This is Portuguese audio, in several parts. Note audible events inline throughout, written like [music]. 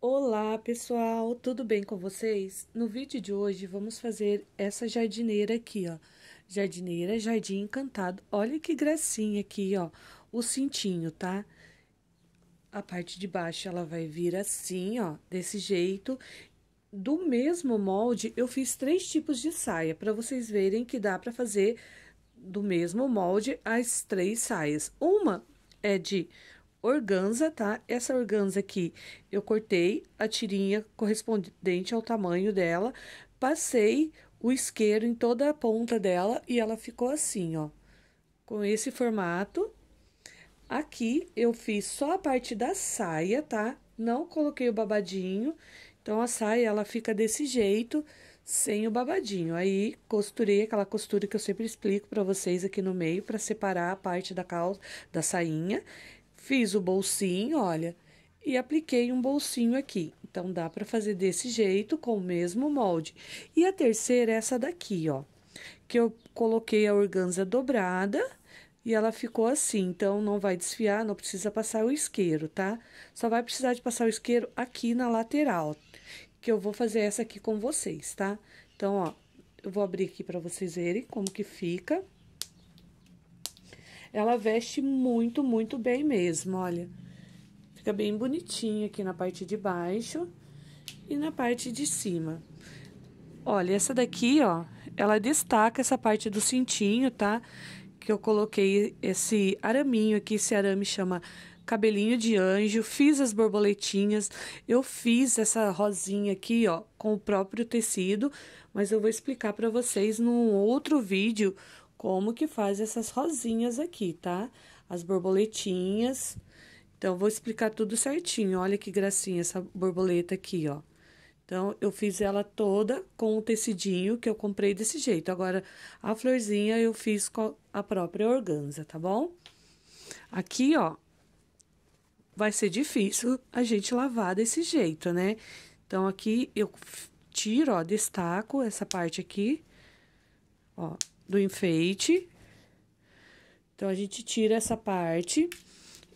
Olá pessoal, tudo bem com vocês? No vídeo de hoje vamos fazer essa jardineira aqui, ó. Jardineira, jardim encantado. Olha que gracinha aqui, ó. O cintinho, tá? A parte de baixo ela vai vir assim, ó, desse jeito. Do mesmo molde eu fiz três tipos de saia, para vocês verem que dá para fazer do mesmo molde as três saias. Uma é de organza, tá? Essa organza aqui eu cortei a tirinha correspondente ao tamanho dela, passei o isqueiro em toda a ponta dela e ela ficou assim, ó, com esse formato. Aqui eu fiz só a parte da saia, tá? Não coloquei o babadinho, então a saia ela fica desse jeito, sem o babadinho. Aí costurei aquela costura que eu sempre explico para vocês aqui no meio para separar a parte da calça, da sainha Fiz o bolsinho, olha, e apliquei um bolsinho aqui. Então, dá para fazer desse jeito, com o mesmo molde. E a terceira é essa daqui, ó, que eu coloquei a organza dobrada e ela ficou assim. Então, não vai desfiar, não precisa passar o isqueiro, tá? Só vai precisar de passar o isqueiro aqui na lateral, que eu vou fazer essa aqui com vocês, tá? Então, ó, eu vou abrir aqui para vocês verem como que fica. Fica. Ela veste muito, muito bem mesmo, olha. Fica bem bonitinho aqui na parte de baixo e na parte de cima. Olha, essa daqui, ó, ela destaca essa parte do cintinho, tá? Que eu coloquei esse araminho aqui, esse arame chama cabelinho de anjo, fiz as borboletinhas, eu fiz essa rosinha aqui, ó, com o próprio tecido, mas eu vou explicar para vocês num outro vídeo como que faz essas rosinhas aqui, tá? As borboletinhas. Então, vou explicar tudo certinho. Olha que gracinha essa borboleta aqui, ó. Então, eu fiz ela toda com o tecidinho que eu comprei desse jeito. Agora, a florzinha eu fiz com a própria organza, tá bom? Aqui, ó, vai ser difícil a gente lavar desse jeito, né? Então, aqui eu tiro, ó, destaco essa parte aqui, ó, do enfeite. Então, a gente tira essa parte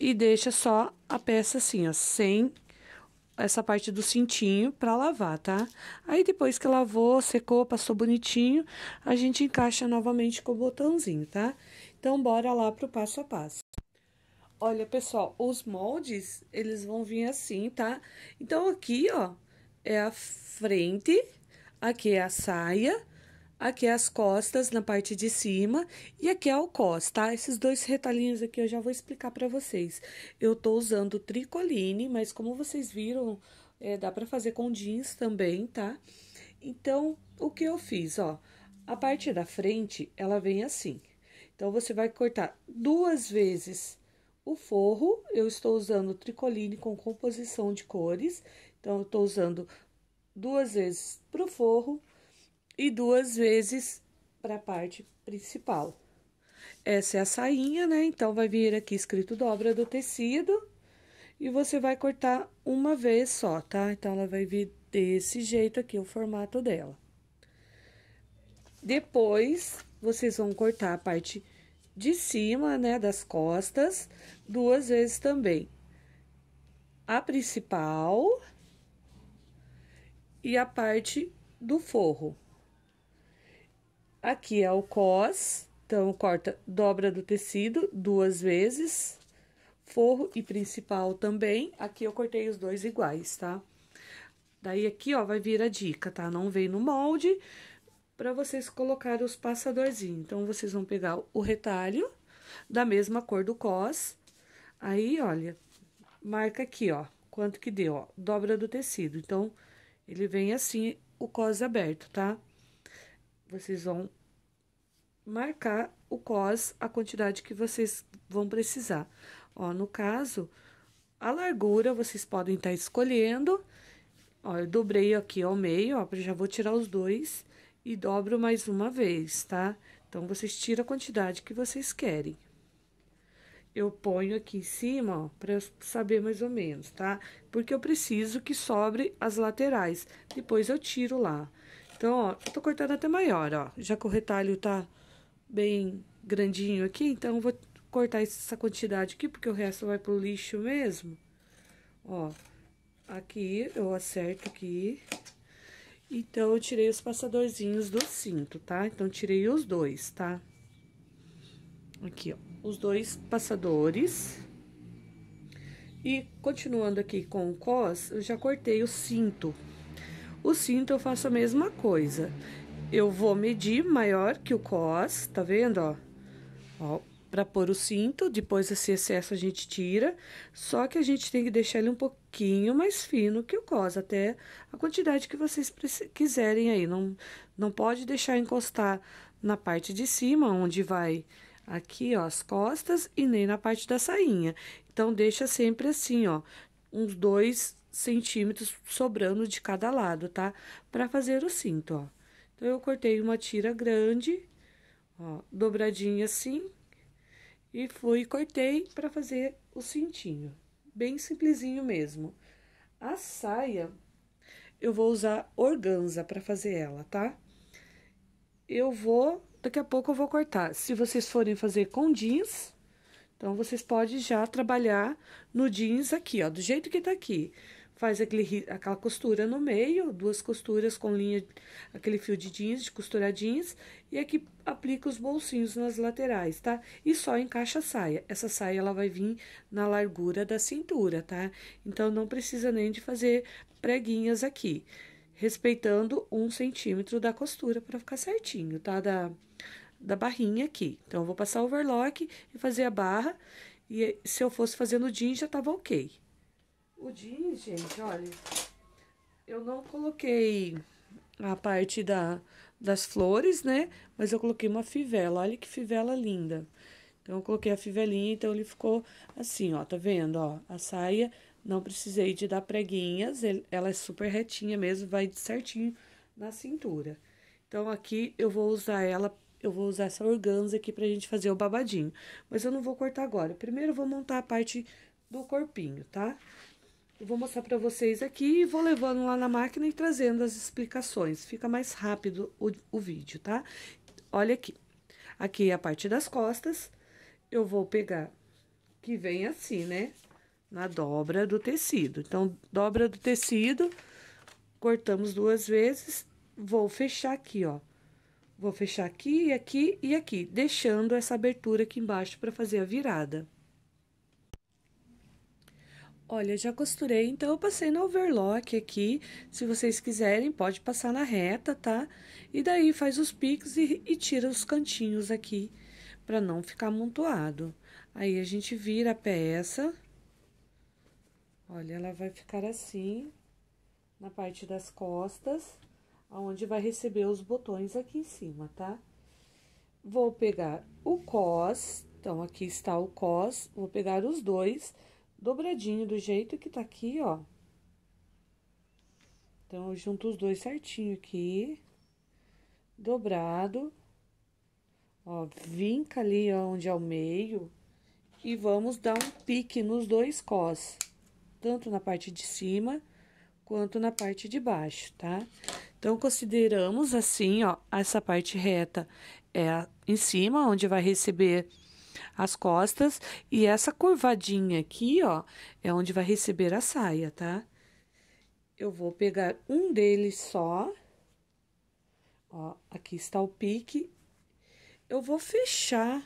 e deixa só a peça assim, ó, sem essa parte do cintinho para lavar, tá? Aí depois que lavou, secou, passou bonitinho, a gente encaixa novamente com o botãozinho, tá? Então bora lá pro passo a passo. Olha, pessoal, os moldes, eles vão vir assim, tá? Então aqui, ó, é a frente, aqui é a saia aqui é as costas na parte de cima e aqui é o cos, tá? Esses dois retalhinhos aqui eu já vou explicar pra vocês. Eu tô usando tricoline, mas como vocês viram, é, dá pra fazer com jeans também, tá? Então, o que eu fiz, ó, a parte da frente, ela vem assim. Então, você vai cortar duas vezes o forro, eu estou usando tricoline com composição de cores, então, eu tô usando duas vezes pro forro, e duas vezes para a parte principal. Essa é a sainha, né? Então, vai vir aqui escrito dobra do tecido e você vai cortar uma vez só, tá? Então, ela vai vir desse jeito aqui, o formato dela. Depois, vocês vão cortar a parte de cima, né, das costas, duas vezes também. A principal e a parte do forro. Aqui é o cos, então corta dobra do tecido duas vezes, forro e principal também. Aqui eu cortei os dois iguais, tá? Daí aqui, ó, vai vir a dica, tá? Não vem no molde para vocês colocarem os passadorzinhos. Então, vocês vão pegar o retalho da mesma cor do cos. Aí, olha, marca aqui, ó, quanto que deu, ó, dobra do tecido. Então, ele vem assim, o cos aberto, tá? Tá? vocês vão marcar o cos a quantidade que vocês vão precisar. Ó, no caso, a largura vocês podem estar tá escolhendo. Ó, eu dobrei aqui ao meio, ó, já vou tirar os dois e dobro mais uma vez, tá? Então, vocês tiram a quantidade que vocês querem. Eu ponho aqui em cima, ó, pra saber mais ou menos, tá? Porque eu preciso que sobre as laterais. Depois eu tiro lá. Então, ó, eu tô cortando até maior, ó. Já que o retalho tá bem grandinho aqui, então eu vou cortar essa quantidade aqui, porque o resto vai pro lixo mesmo. Ó, aqui eu acerto aqui. Então, eu tirei os passadorzinhos do cinto, tá? Então, tirei os dois, tá? Aqui, ó, os dois passadores. E, continuando aqui com o cos, eu já cortei o cinto, o cinto eu faço a mesma coisa. Eu vou medir maior que o cos, tá vendo, ó? Ó, pra pôr o cinto, depois esse excesso a gente tira. Só que a gente tem que deixar ele um pouquinho mais fino que o cos, até a quantidade que vocês quiserem aí. Não, não pode deixar encostar na parte de cima, onde vai aqui, ó, as costas e nem na parte da sainha. Então, deixa sempre assim, ó, uns dois centímetros sobrando de cada lado, tá? Para fazer o cinto, ó. Então, eu cortei uma tira grande, ó, dobradinha assim, e fui cortei para fazer o cintinho. Bem simplesinho mesmo. A saia, eu vou usar organza para fazer ela, tá? Eu vou, daqui a pouco eu vou cortar. Se vocês forem fazer com jeans, então, vocês podem já trabalhar no jeans aqui, ó, do jeito que tá aqui faz aquele, aquela costura no meio, duas costuras com linha, aquele fio de jeans, de costura jeans, e aqui aplica os bolsinhos nas laterais, tá? E só encaixa a saia. Essa saia, ela vai vir na largura da cintura, tá? Então, não precisa nem de fazer preguinhas aqui, respeitando um centímetro da costura para ficar certinho, tá? Da, da barrinha aqui. Então, eu vou passar o overlock e fazer a barra, e se eu fosse fazendo jeans, já tava ok. O jeans, gente, olha, eu não coloquei a parte da, das flores, né? Mas eu coloquei uma fivela, olha que fivela linda. Então, eu coloquei a fivelinha, então ele ficou assim, ó, tá vendo, ó? A saia, não precisei de dar preguinhas, ele, ela é super retinha mesmo, vai certinho na cintura. Então, aqui eu vou usar ela, eu vou usar essa organza aqui pra gente fazer o babadinho. Mas eu não vou cortar agora, primeiro eu vou montar a parte do corpinho, tá? Eu vou mostrar para vocês aqui e vou levando lá na máquina e trazendo as explicações. Fica mais rápido o, o vídeo, tá? Olha aqui. Aqui é a parte das costas. Eu vou pegar que vem assim, né? Na dobra do tecido. Então, dobra do tecido, cortamos duas vezes, vou fechar aqui, ó. Vou fechar aqui, aqui e aqui, deixando essa abertura aqui embaixo para fazer a virada. Olha, já costurei, então eu passei no overlock aqui. Se vocês quiserem, pode passar na reta, tá? E daí faz os picos e, e tira os cantinhos aqui, para não ficar amontoado. Aí a gente vira a peça. Olha, ela vai ficar assim, na parte das costas, aonde vai receber os botões aqui em cima, tá? Vou pegar o cos, então aqui está o cos, vou pegar os dois dobradinho do jeito que tá aqui, ó. Então, eu junto os dois certinho aqui, dobrado, ó, vinca ali onde é o meio e vamos dar um pique nos dois cós, tanto na parte de cima quanto na parte de baixo, tá? Então, consideramos assim, ó, essa parte reta é em cima, onde vai receber as costas e essa curvadinha aqui, ó, é onde vai receber a saia, tá? Eu vou pegar um deles só, ó, aqui está o pique. Eu vou fechar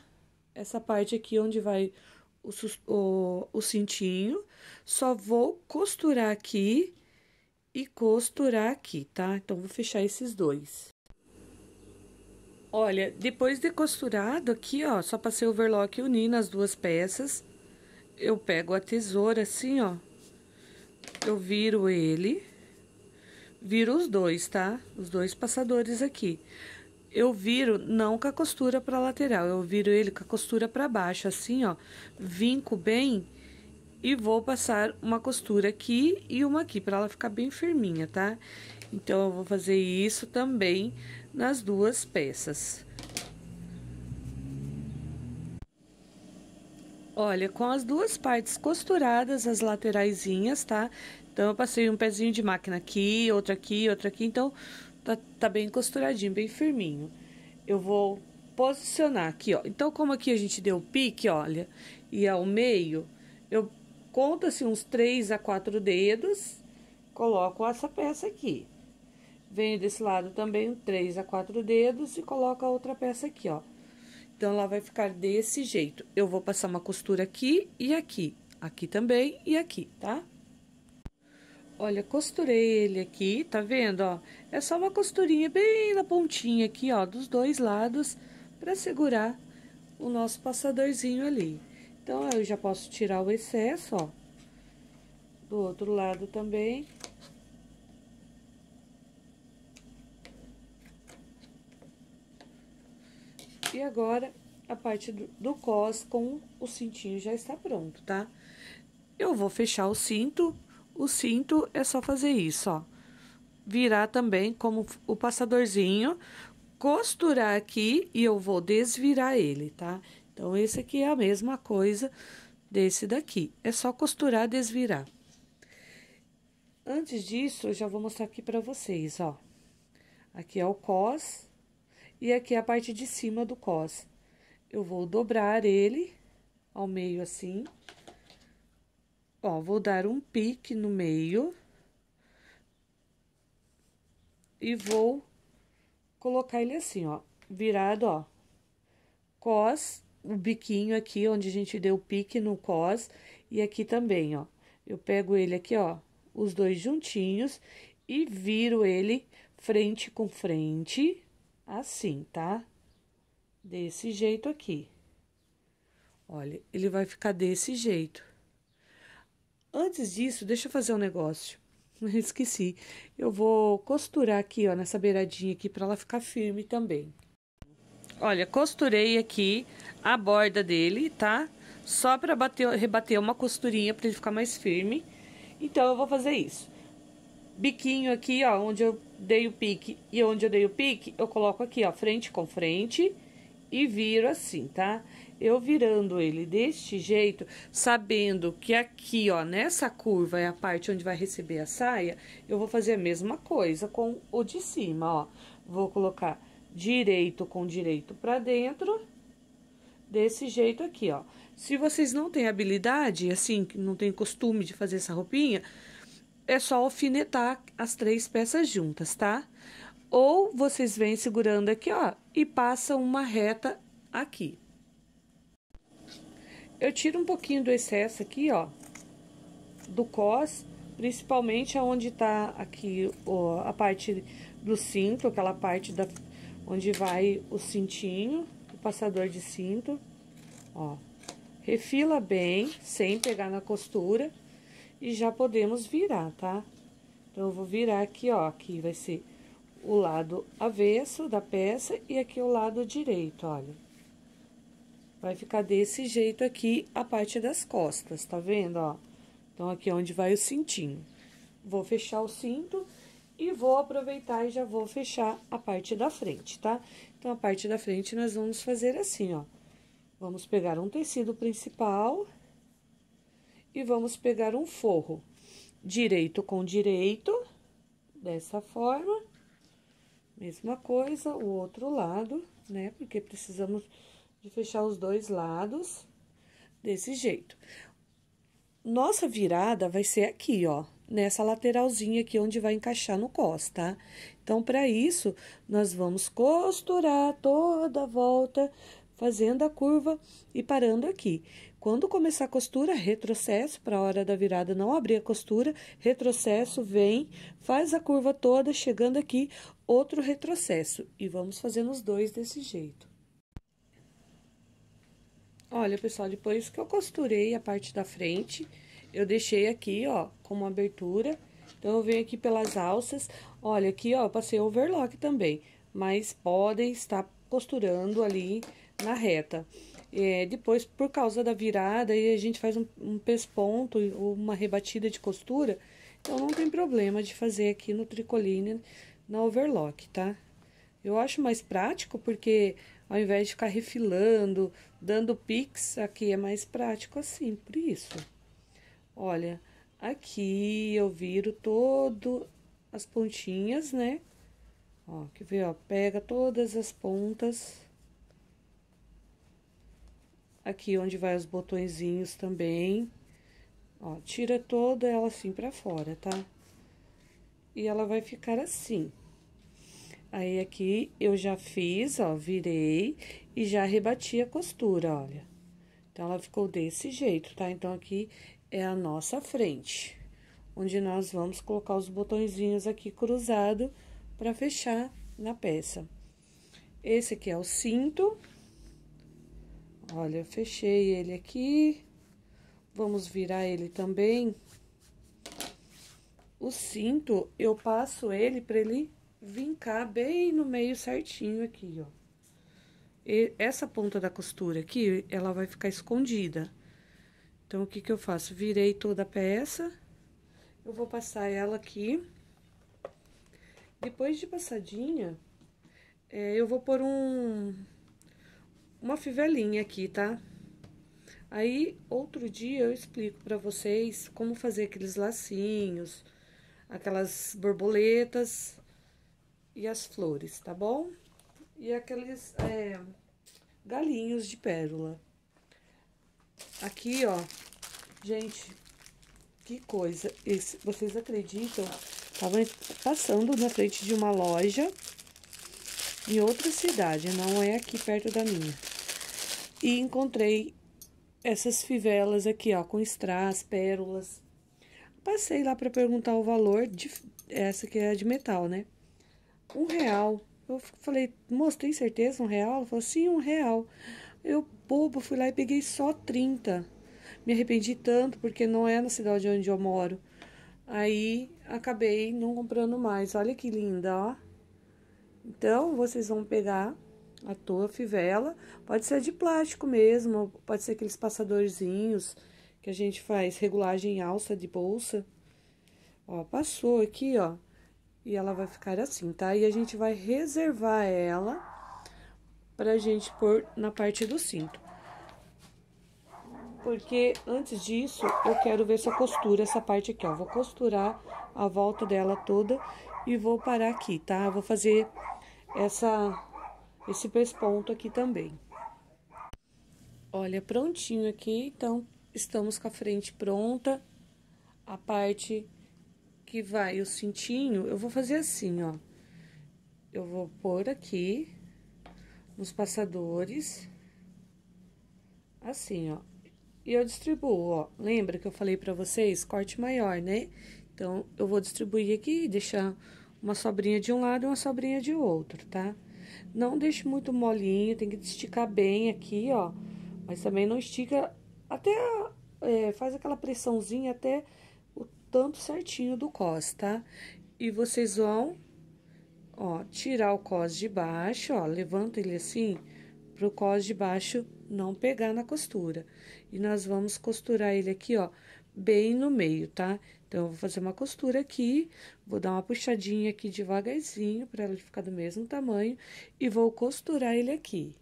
essa parte aqui onde vai o, o, o cintinho, só vou costurar aqui e costurar aqui, tá? Então, vou fechar esses dois. Olha, depois de costurado aqui, ó, só passei o overlock unindo as duas peças. Eu pego a tesoura assim, ó. Eu viro ele. Viro os dois, tá? Os dois passadores aqui. Eu viro não com a costura pra lateral, eu viro ele com a costura pra baixo, assim, ó. Vinco bem e vou passar uma costura aqui e uma aqui, pra ela ficar bem firminha, tá? Então, eu vou fazer isso também nas duas peças. Olha, com as duas partes costuradas, as lateraisinhas, tá? Então, eu passei um pezinho de máquina aqui, outro aqui, outro aqui, então, tá, tá bem costuradinho, bem firminho. Eu vou posicionar aqui, ó. Então, como aqui a gente deu o pique, olha, e ao meio, eu conto, assim, uns três a quatro dedos, coloco essa peça aqui. Venho desse lado também três a quatro dedos e coloco a outra peça aqui, ó. Então, ela vai ficar desse jeito. Eu vou passar uma costura aqui e aqui, aqui também e aqui, tá? Olha, costurei ele aqui, tá vendo, ó? É só uma costurinha bem na pontinha aqui, ó, dos dois lados, pra segurar o nosso passadorzinho ali. Então, eu já posso tirar o excesso, ó, do outro lado também. E agora, a parte do, cos com o cintinho já está pronto, tá? Eu vou fechar o cinto. O cinto é só fazer isso, ó. Virar também como o passadorzinho, costurar aqui e eu vou desvirar ele, tá? Então, esse aqui é a mesma coisa desse daqui. É só costurar, desvirar. Antes disso, eu já vou mostrar aqui pra vocês, ó. Aqui é o cos e aqui é a parte de cima do cos. Eu vou dobrar ele ao meio assim. Ó, vou dar um pique no meio. E vou colocar ele assim, ó, virado, ó. Cos, o biquinho aqui onde a gente deu pique no cos e aqui também, ó. Eu pego ele aqui, ó, os dois juntinhos e viro ele frente com frente assim, tá? Desse jeito aqui. Olha, ele vai ficar desse jeito. Antes disso, deixa eu fazer um negócio. [laughs] Esqueci. Eu vou costurar aqui, ó, nessa beiradinha aqui, para ela ficar firme também. Olha, costurei aqui a borda dele, tá? Só para rebater uma costurinha para ele ficar mais firme. Então, eu vou fazer isso biquinho aqui, ó, onde eu dei o pique e onde eu dei o pique, eu coloco aqui, ó, frente com frente e viro assim, tá? Eu virando ele deste jeito, sabendo que aqui, ó, nessa curva é a parte onde vai receber a saia, eu vou fazer a mesma coisa com o de cima, ó. Vou colocar direito com direito pra dentro, desse jeito aqui, ó. Se vocês não têm habilidade, assim, não tem costume de fazer essa roupinha, é só alfinetar as três peças juntas, tá? Ou vocês vêm segurando aqui, ó, e passam uma reta aqui. Eu tiro um pouquinho do excesso aqui, ó, do cos, principalmente aonde tá aqui ó, a parte do cinto, aquela parte da onde vai o cintinho, o passador de cinto, ó. Refila bem, sem pegar na costura e já podemos virar, tá? Então, eu vou virar aqui, ó, aqui vai ser o lado avesso da peça e aqui o lado direito, olha. Vai ficar desse jeito aqui a parte das costas, tá vendo, ó? Então, aqui é onde vai o cintinho. Vou fechar o cinto e vou aproveitar e já vou fechar a parte da frente, tá? Então, a parte da frente nós vamos fazer assim, ó. Vamos pegar um tecido principal e vamos pegar um forro direito com direito, dessa forma. Mesma coisa, o outro lado, né? Porque precisamos de fechar os dois lados desse jeito. Nossa virada vai ser aqui, ó, nessa lateralzinha aqui onde vai encaixar no cos, tá? Então, para isso, nós vamos costurar toda a volta, fazendo a curva e parando aqui. Quando começar a costura, retrocesso para a hora da virada, não abrir a costura, retrocesso, vem, faz a curva toda, chegando aqui, outro retrocesso. E vamos fazendo os dois desse jeito. Olha, pessoal, depois que eu costurei a parte da frente, eu deixei aqui, ó, com uma abertura. Então, eu venho aqui pelas alças. Olha, aqui, ó, passei overlock também, mas podem estar costurando ali na reta. É, depois, por causa da virada, aí a gente faz um, um pesponto ou uma rebatida de costura. Então, não tem problema de fazer aqui no tricoline na overlock, tá? Eu acho mais prático porque ao invés de ficar refilando, dando pix, aqui é mais prático assim, por isso. Olha, aqui eu viro todo as pontinhas, né? Ó, que vê, ó, pega todas as pontas aqui onde vai os botõezinhos também. Ó, tira toda ela assim pra fora, tá? E ela vai ficar assim. Aí, aqui, eu já fiz, ó, virei e já rebati a costura, olha. Então, ela ficou desse jeito, tá? Então, aqui é a nossa frente, onde nós vamos colocar os botõezinhos aqui cruzado para fechar na peça. Esse aqui é o cinto. Olha, eu fechei ele aqui. Vamos virar ele também. O cinto, eu passo ele para ele vincar bem no meio certinho aqui, ó. E essa ponta da costura aqui, ela vai ficar escondida. Então, o que que eu faço? Virei toda a peça, eu vou passar ela aqui. Depois de passadinha, é, eu vou pôr um uma fivelinha aqui, tá? Aí, outro dia eu explico para vocês como fazer aqueles lacinhos, aquelas borboletas e as flores, tá bom? E aqueles é, galinhos de pérola. Aqui, ó, gente, que coisa. Esse, vocês acreditam? Tava passando na frente de uma loja em outra cidade, não é aqui perto da minha. E encontrei essas fivelas aqui, ó, com strass, pérolas. Passei lá para perguntar o valor de essa que é de metal, né? Um real. Eu falei, moço, tem certeza um real? Ela falou, sim, um real. Eu, bobo, fui lá e peguei só 30. Me arrependi tanto, porque não é na cidade onde eu moro. Aí, acabei não comprando mais. Olha que linda, ó. Então, vocês vão pegar a tua fivela, pode ser de plástico mesmo, pode ser aqueles passadorzinhos que a gente faz regulagem em alça de bolsa. Ó, passou aqui, ó, e ela vai ficar assim, tá? E a gente vai reservar ela pra gente pôr na parte do cinto. Porque antes disso, eu quero ver se eu costuro essa parte aqui, ó. Vou costurar a volta dela toda e vou parar aqui, tá? vou fazer essa esse pesponto aqui também. Olha, prontinho aqui, então estamos com a frente pronta. A parte que vai o cintinho, eu vou fazer assim, ó. Eu vou pôr aqui nos passadores, assim, ó. E eu distribuo, ó. Lembra que eu falei para vocês? Corte maior, né? Então, eu vou distribuir aqui deixar uma sobrinha de um lado e uma sobrinha de outro, tá? Não deixe muito molinho, tem que esticar bem aqui, ó. Mas também não estica até é, faz aquela pressãozinha até o tanto certinho do cos, tá? E vocês vão, ó, tirar o cos de baixo, ó, levanta ele assim pro cos de baixo não pegar na costura. E nós vamos costurar ele aqui, ó, bem no meio, tá? Então, eu vou fazer uma costura aqui, vou dar uma puxadinha aqui devagarzinho para ele ficar do mesmo tamanho e vou costurar ele aqui.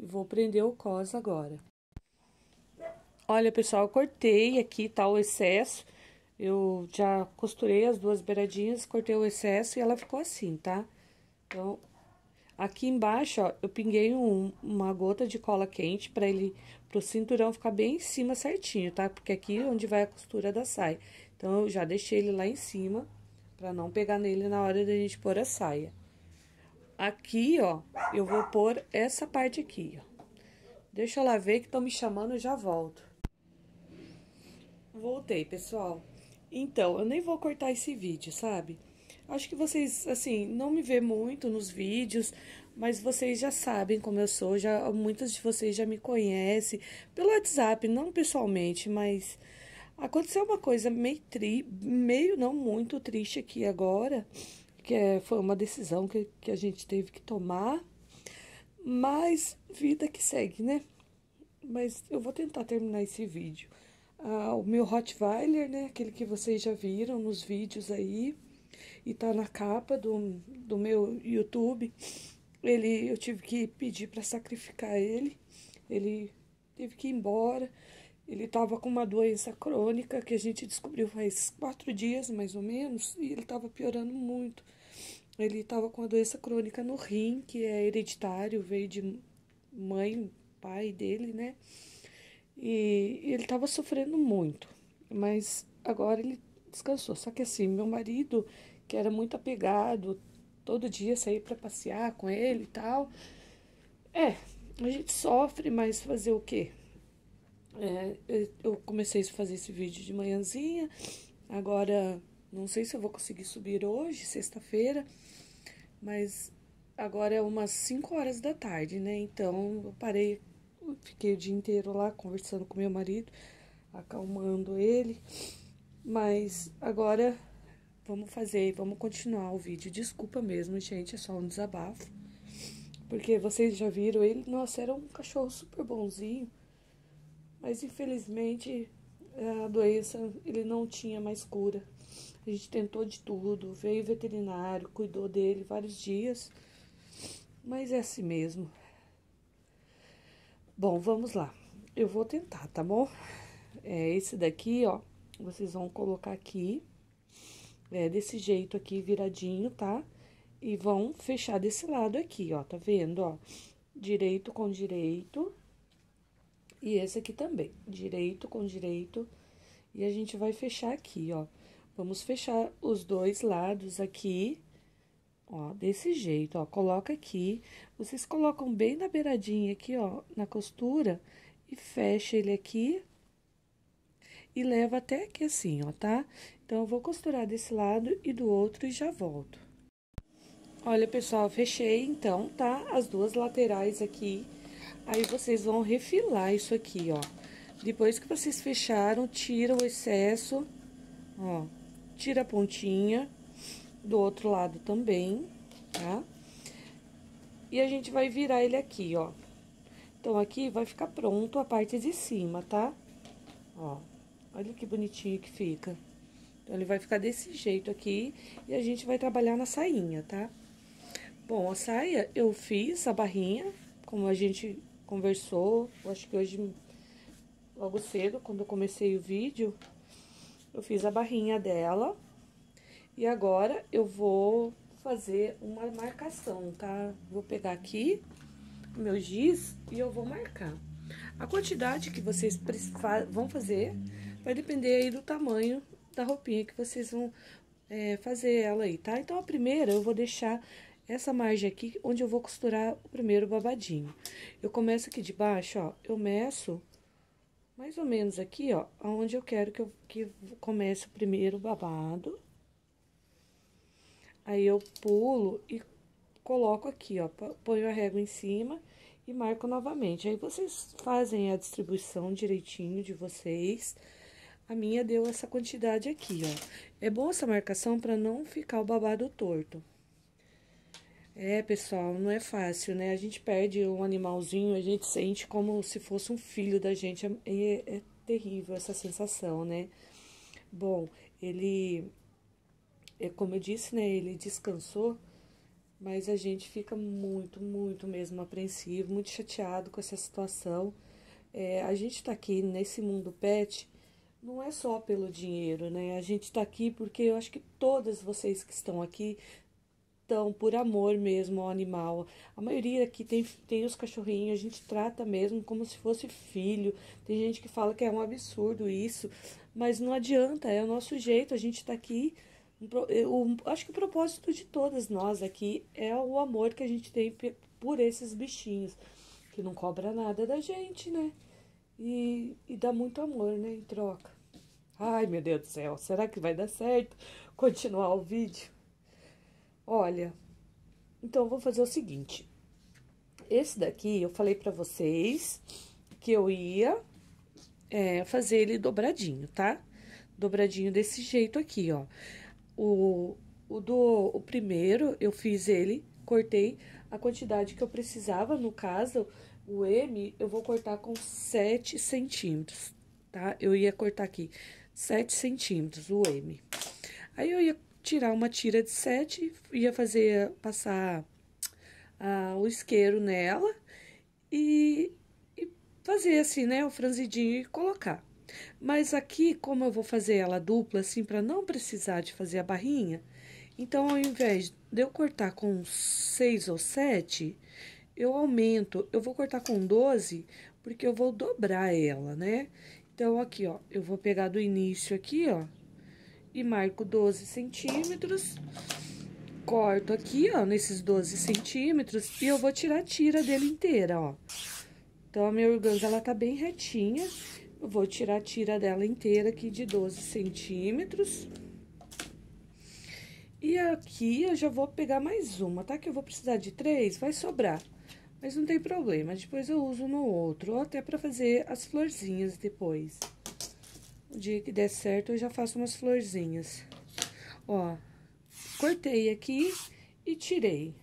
Vou prender o cos agora. Olha, pessoal, eu cortei aqui, tá, o excesso. Eu já costurei as duas beiradinhas, cortei o excesso e ela ficou assim, tá? Então, aqui embaixo, ó, eu pinguei um, uma gota de cola quente para ele, pro cinturão ficar bem em cima certinho, tá? Porque aqui é onde vai a costura da saia. Então, eu já deixei ele lá em cima, para não pegar nele na hora da gente pôr a saia. Aqui, ó, eu vou pôr essa parte aqui, ó. Deixa eu lá ver que estão me chamando, eu já volto. Voltei, pessoal. Então, eu nem vou cortar esse vídeo, sabe? Acho que vocês, assim, não me vê muito nos vídeos, mas vocês já sabem como eu sou, já muitas de vocês já me conhecem pelo WhatsApp, não pessoalmente, mas Aconteceu uma coisa meio, tri, meio não muito triste aqui agora, que é, foi uma decisão que, que a gente teve que tomar, mas vida que segue, né? Mas eu vou tentar terminar esse vídeo. Ah, o meu Rottweiler, né? Aquele que vocês já viram nos vídeos aí e tá na capa do, do meu YouTube. Ele, eu tive que pedir para sacrificar ele. Ele teve que ir embora. Ele estava com uma doença crônica que a gente descobriu faz quatro dias, mais ou menos, e ele estava piorando muito. Ele estava com uma doença crônica no rim, que é hereditário, veio de mãe, pai dele, né? E ele estava sofrendo muito, mas agora ele descansou. Só que assim, meu marido, que era muito apegado, todo dia sair para passear com ele e tal. É, a gente sofre, mas fazer o quê? É, eu comecei a fazer esse vídeo de manhãzinha, agora não sei se eu vou conseguir subir hoje, sexta-feira, mas agora é umas 5 horas da tarde, né? Então eu parei, fiquei o dia inteiro lá conversando com meu marido, acalmando ele, mas agora vamos fazer, vamos continuar o vídeo. Desculpa mesmo, gente, é só um desabafo. Porque vocês já viram ele, nossa, era um cachorro super bonzinho. Mas infelizmente é, a doença ele não tinha mais cura. A gente tentou de tudo, veio veterinário, cuidou dele vários dias, mas é assim mesmo. Bom, vamos lá. Eu vou tentar, tá bom? É esse daqui, ó. Vocês vão colocar aqui, é desse jeito aqui, viradinho, tá? E vão fechar desse lado aqui, ó. Tá vendo, ó? Direito com direito e esse aqui também, direito com direito. E a gente vai fechar aqui, ó. Vamos fechar os dois lados aqui, ó, desse jeito, ó. Coloca aqui, vocês colocam bem na beiradinha aqui, ó, na costura, e fecha ele aqui. E leva até aqui assim, ó, tá? Então, eu vou costurar desse lado e do outro e já volto. Olha, pessoal, fechei então, tá? As duas laterais aqui Aí, vocês vão refilar isso aqui, ó. Depois que vocês fecharam, tira o excesso, ó. Tira a pontinha do outro lado também, tá? E a gente vai virar ele aqui, ó. Então, aqui vai ficar pronto a parte de cima, tá? Ó, olha que bonitinho que fica. Então, ele vai ficar desse jeito aqui e a gente vai trabalhar na sainha, tá? Bom, a saia eu fiz a barrinha, como a gente conversou. Eu acho que hoje, logo cedo, quando eu comecei o vídeo, eu fiz a barrinha dela. E agora eu vou fazer uma marcação, tá? Vou pegar aqui o meu giz e eu vou marcar. A quantidade que vocês vão fazer vai depender aí do tamanho da roupinha que vocês vão é, fazer ela aí, tá? Então, a primeira eu vou deixar essa margem aqui onde eu vou costurar o primeiro babadinho. Eu começo aqui de baixo, ó, eu meço mais ou menos aqui, ó, aonde eu quero que eu que comece o primeiro babado. Aí, eu pulo e coloco aqui, ó, ponho a régua em cima e marco novamente. Aí, vocês fazem a distribuição direitinho de vocês. A minha deu essa quantidade aqui, ó. É bom essa marcação para não ficar o babado torto. É, pessoal, não é fácil, né? A gente perde um animalzinho, a gente sente como se fosse um filho da gente. É, é, é terrível essa sensação, né? Bom, ele, é como eu disse, né? Ele descansou, mas a gente fica muito, muito mesmo apreensivo, muito chateado com essa situação. É, a gente tá aqui nesse mundo pet não é só pelo dinheiro, né? A gente tá aqui porque eu acho que todas vocês que estão aqui então, por amor mesmo ao animal. A maioria aqui tem, tem os cachorrinhos, a gente trata mesmo como se fosse filho. Tem gente que fala que é um absurdo isso, mas não adianta, é o nosso jeito, a gente tá aqui. Eu eh, acho que o propósito de todas nós aqui é o amor que a gente tem por esses bichinhos, que não cobra nada da gente, né? E, e dá muito amor, né? Em troca. Ai, meu Deus do céu, será que vai dar certo continuar o vídeo? Olha, então eu vou fazer o seguinte. Esse daqui eu falei pra vocês que eu ia é, fazer ele dobradinho, tá? Dobradinho desse jeito aqui, ó. O, o do o primeiro eu fiz ele, cortei a quantidade que eu precisava, no caso, o M eu vou cortar com 7 centímetros, tá? Eu ia cortar aqui 7 centímetros o M. Aí eu ia tirar uma tira de sete, ia fazer passar ah, o isqueiro nela e, e, fazer assim, né, o franzidinho e colocar. Mas aqui, como eu vou fazer ela dupla, assim, para não precisar de fazer a barrinha, então ao invés de eu cortar com seis ou sete, eu aumento, eu vou cortar com 12, porque eu vou dobrar ela, né? Então, aqui, ó, eu vou pegar do início aqui, ó, e marco 12 centímetros. Corto aqui, ó, nesses 12 centímetros e eu vou tirar a tira dele inteira, ó. Então, a minha organza, ela tá bem retinha. Eu vou tirar a tira dela inteira aqui de 12 centímetros. E aqui eu já vou pegar mais uma, tá? Que eu vou precisar de três, vai sobrar. Mas não tem problema, depois eu uso no outro, ou até pra fazer as florzinhas depois dia que der certo, eu já faço umas florzinhas. Ó, cortei aqui e tirei.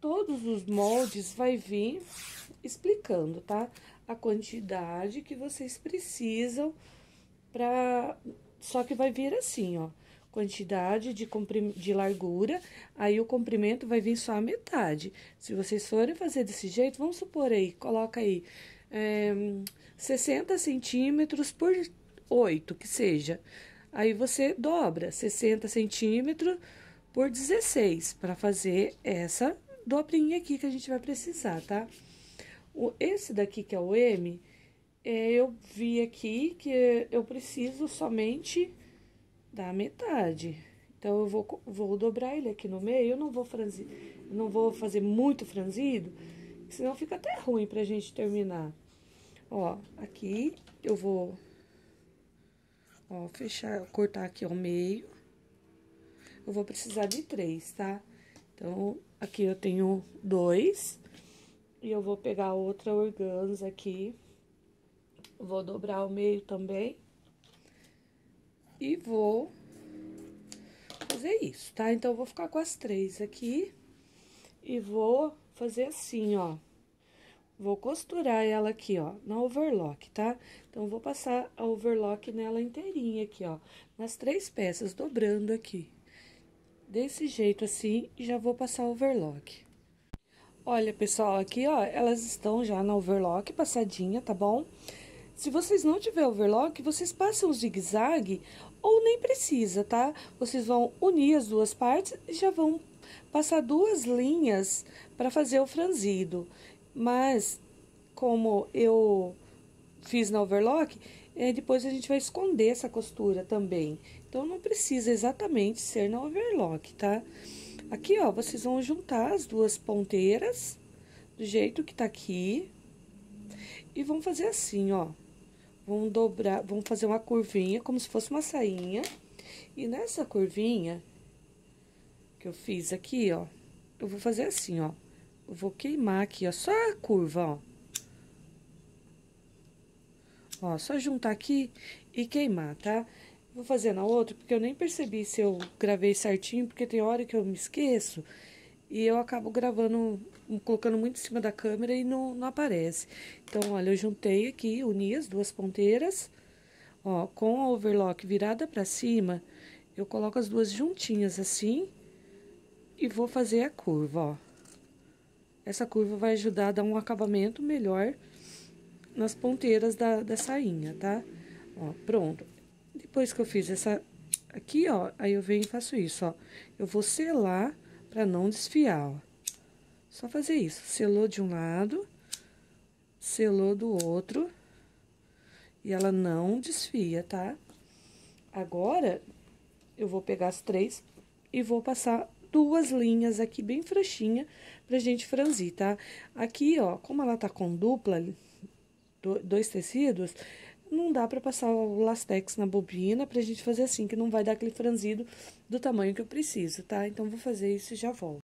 Todos os moldes vai vir explicando, tá? A quantidade que vocês precisam pra... Só que vai vir assim, ó. Quantidade de, comprim... de largura, aí o comprimento vai vir só a metade. Se vocês forem fazer desse jeito, vamos supor aí, coloca aí... É, eh, 60 centímetros por 8, que seja. Aí você dobra 60 centímetros por 16 para fazer essa dobrinha aqui que a gente vai precisar, tá? O, esse daqui que é o M, é, eu vi aqui que eu preciso somente da metade. Então, eu vou, vou dobrar ele aqui no meio, eu não vou, franzi não vou fazer muito franzido, senão fica até ruim pra gente terminar. Ó, aqui eu vou Ó, fechar, cortar aqui ao meio. Eu vou precisar de três, tá? Então, aqui eu tenho dois. E eu vou pegar outra organza aqui. Vou dobrar ao meio também. E vou fazer isso, tá? Então, eu vou ficar com as três aqui. E vou fazer assim, ó. Vou costurar ela aqui, ó, na overlock, tá? Então, vou passar a overlock nela inteirinha aqui, ó, nas três peças, dobrando aqui. Desse jeito assim, e já vou passar o overlock. Olha, pessoal, aqui, ó, elas estão já na overlock passadinha, tá bom? Se vocês não tiver overlock, vocês passam o zigue-zague ou nem precisa, tá? Vocês vão unir as duas partes e já vão passar duas linhas para fazer o franzido. Mas, como eu fiz na overlock, é, depois a gente vai esconder essa costura também. Então, não precisa exatamente ser na overlock, tá? Aqui, ó, vocês vão juntar as duas ponteiras do jeito que tá aqui. E vão fazer assim, ó. Vão dobrar, vão fazer uma curvinha, como se fosse uma sainha. E nessa curvinha que eu fiz aqui, ó, eu vou fazer assim, ó vou queimar aqui, ó, só a curva, ó. Ó, só juntar aqui e queimar, tá? Vou fazer na outra, porque eu nem percebi se eu gravei certinho, porque tem hora que eu me esqueço e eu acabo gravando, colocando muito em cima da câmera e não, não aparece. Então, olha, eu juntei aqui, uni as duas ponteiras, ó, com a overlock virada pra cima, eu coloco as duas juntinhas assim e vou fazer a curva, ó. Essa curva vai ajudar a dar um acabamento melhor nas ponteiras da, da sainha, tá? Ó, pronto. Depois que eu fiz essa aqui, ó, aí eu venho e faço isso, ó. Eu vou selar para não desfiar, ó. Só fazer isso. Selou de um lado, selou do outro, e ela não desfia, tá? Agora, eu vou pegar as três e vou passar duas linhas aqui bem frouxinha pra gente franzir, tá? Aqui, ó, como ela tá com dupla, dois tecidos, não dá pra passar o lastex na bobina pra gente fazer assim, que não vai dar aquele franzido do tamanho que eu preciso, tá? Então, vou fazer isso e já volto.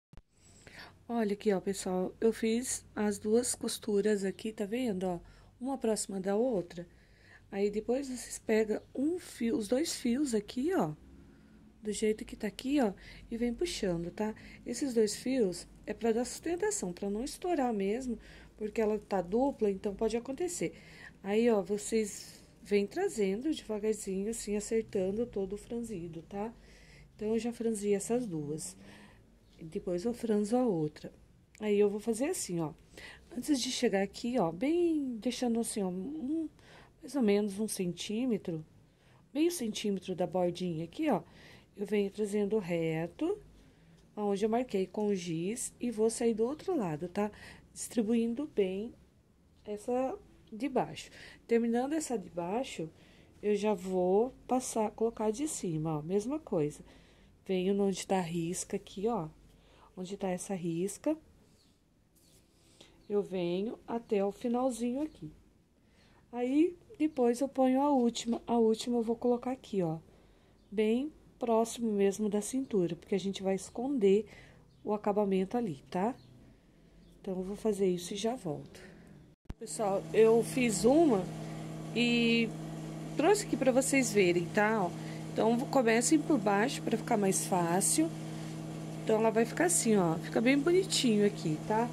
Olha aqui, ó, pessoal, eu fiz as duas costuras aqui, tá vendo, ó? Uma próxima da outra. Aí, depois, vocês pegam um fio, os dois fios aqui, ó, do jeito que tá aqui, ó, e vem puxando, tá? Esses dois fios é para dar sustentação, para não estourar mesmo, porque ela tá dupla, então pode acontecer. Aí, ó, vocês vêm trazendo devagarzinho, assim, acertando todo o franzido, tá? Então, eu já franzi essas duas. Depois eu franzo a outra. Aí, eu vou fazer assim, ó. Antes de chegar aqui, ó, bem deixando assim, ó, um, mais ou menos um centímetro, meio centímetro da bordinha aqui, ó eu venho trazendo reto, onde eu marquei com giz, e vou sair do outro lado, tá? Distribuindo bem essa de baixo. Terminando essa de baixo, eu já vou passar, colocar de cima, ó, mesma coisa. Venho onde tá a risca aqui, ó, onde tá essa risca, eu venho até o finalzinho aqui. Aí, depois eu ponho a última, a última eu vou colocar aqui, ó, bem próximo mesmo da cintura, porque a gente vai esconder o acabamento ali, tá? Então, eu vou fazer isso e já volto. Pessoal, eu fiz uma e trouxe aqui pra vocês verem, tá? então, comecem por baixo pra ficar mais fácil. Então, ela vai ficar assim, ó. Fica bem bonitinho aqui, tá?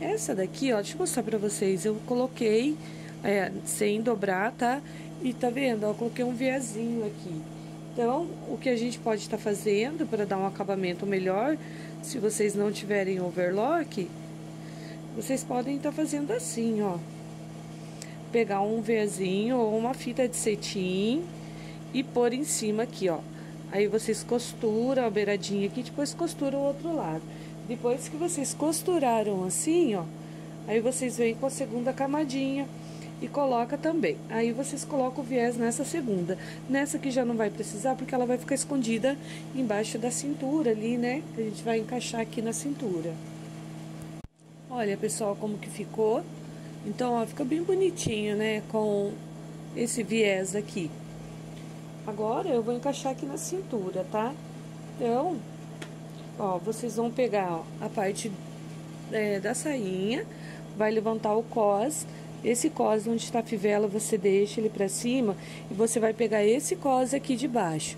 Essa daqui, ó, deixa eu mostrar pra vocês. Eu coloquei é, sem dobrar, tá? E tá vendo? Ó, coloquei um viezinho aqui. Então, o que a gente pode estar tá fazendo para dar um acabamento melhor, se vocês não tiverem overlock, vocês podem estar tá fazendo assim, ó. Pegar um vezinho ou uma fita de cetim e pôr em cima aqui, ó. Aí vocês costuram a beiradinha aqui, depois costuram o outro lado. Depois que vocês costuraram assim, ó, aí vocês vêm com a segunda camadinha e coloca também. Aí vocês colocam o viés nessa segunda. Nessa que já não vai precisar, porque ela vai ficar escondida embaixo da cintura ali, né? A gente vai encaixar aqui na cintura. Olha, pessoal, como que ficou. Então, ó, fica bem bonitinho, né? Com esse viés aqui. Agora, eu vou encaixar aqui na cintura, tá? Então, ó, vocês vão pegar ó, a parte é, da sainha, vai levantar o cos esse cos onde está a fivela, você deixa ele para cima e você vai pegar esse cos aqui de baixo,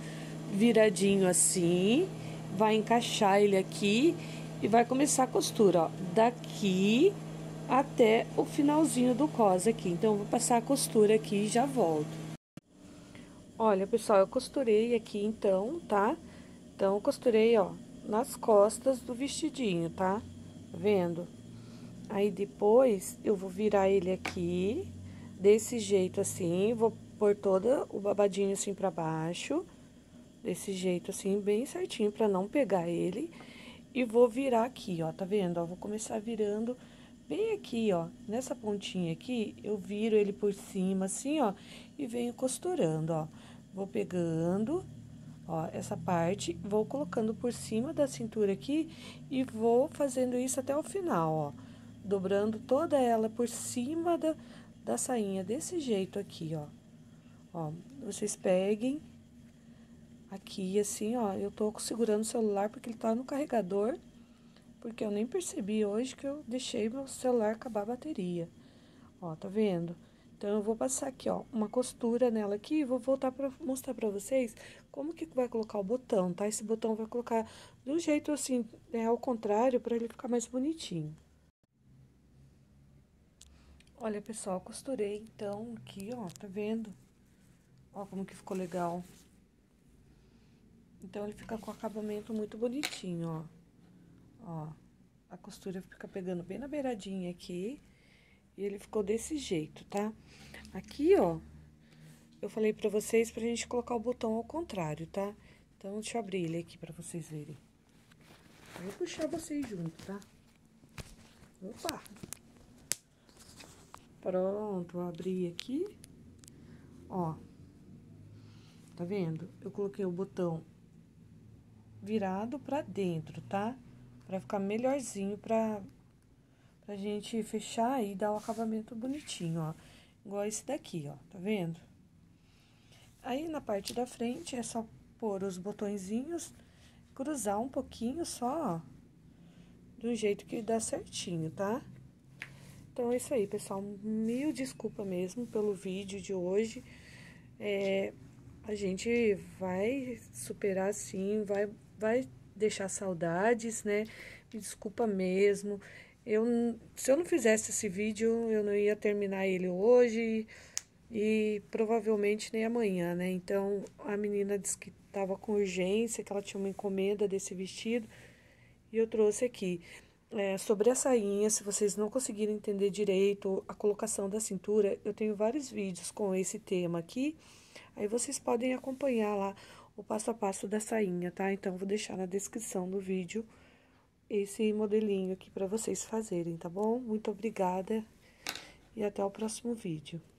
viradinho assim, vai encaixar ele aqui e vai começar a costura, ó, daqui até o finalzinho do cos aqui. Então, vou passar a costura aqui e já volto. Olha, pessoal, eu costurei aqui então, tá? Então, costurei, ó, nas costas do vestidinho, tá? tá vendo? Aí depois eu vou virar ele aqui, desse jeito assim, vou pôr todo o babadinho assim pra baixo, desse jeito assim, bem certinho pra não pegar ele. E vou virar aqui, ó, tá vendo? Ó, vou começar virando bem aqui, ó, nessa pontinha aqui, eu viro ele por cima assim, ó, e venho costurando, ó. Vou pegando, ó, essa parte, vou colocando por cima da cintura aqui e vou fazendo isso até o final, ó dobrando toda ela por cima da, da sainha, desse jeito aqui, ó. Ó, vocês peguem aqui, assim, ó, eu tô segurando o celular porque ele tá no carregador, porque eu nem percebi hoje que eu deixei meu celular acabar a bateria. Ó, tá vendo? Então, eu vou passar aqui, ó, uma costura nela aqui e vou voltar para mostrar para vocês como que vai colocar o botão, tá? Esse botão vai colocar do jeito assim, é ao contrário, para ele ficar mais bonitinho. Olha, pessoal, costurei então aqui, ó, tá vendo? Ó como que ficou legal. Então, ele fica com acabamento muito bonitinho, ó. Ó, a costura fica pegando bem na beiradinha aqui. E ele ficou desse jeito, tá? Aqui, ó, eu falei pra vocês pra gente colocar o botão ao contrário, tá? Então, deixa eu abrir ele aqui pra vocês verem. Eu vou puxar vocês junto, tá? Opa! Pronto, abri aqui, ó, tá vendo? Eu coloquei o botão virado pra dentro, tá? Pra ficar melhorzinho pra, pra gente fechar e dar o um acabamento bonitinho, ó. Igual esse daqui, ó, tá vendo? Aí, na parte da frente, é só pôr os botõezinhos, cruzar um pouquinho só, ó, do jeito que dá certinho, tá? Tá? Então é isso aí, pessoal. Mil desculpa mesmo pelo vídeo de hoje. É, a gente vai superar sim, vai, vai deixar saudades, né? Me desculpa mesmo. Eu, se eu não fizesse esse vídeo, eu não ia terminar ele hoje e provavelmente nem amanhã, né? Então a menina disse que estava com urgência, que ela tinha uma encomenda desse vestido e eu trouxe aqui. É, sobre a sainha, se vocês não conseguirem entender direito a colocação da cintura, eu tenho vários vídeos com esse tema aqui. Aí vocês podem acompanhar lá o passo a passo da sainha, tá? Então, vou deixar na descrição do vídeo esse modelinho aqui para vocês fazerem, tá bom? Muito obrigada e até o próximo vídeo.